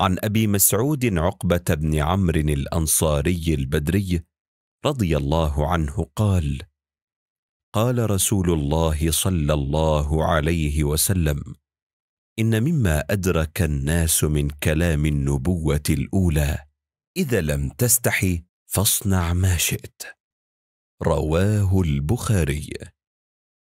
عن ابي مسعود عقبه بن عمرو الانصاري البدري رضي الله عنه قال قال رسول الله صلى الله عليه وسلم ان مما ادرك الناس من كلام النبوه الاولى اذا لم تستحي فاصنع ما شئت رواه البخاري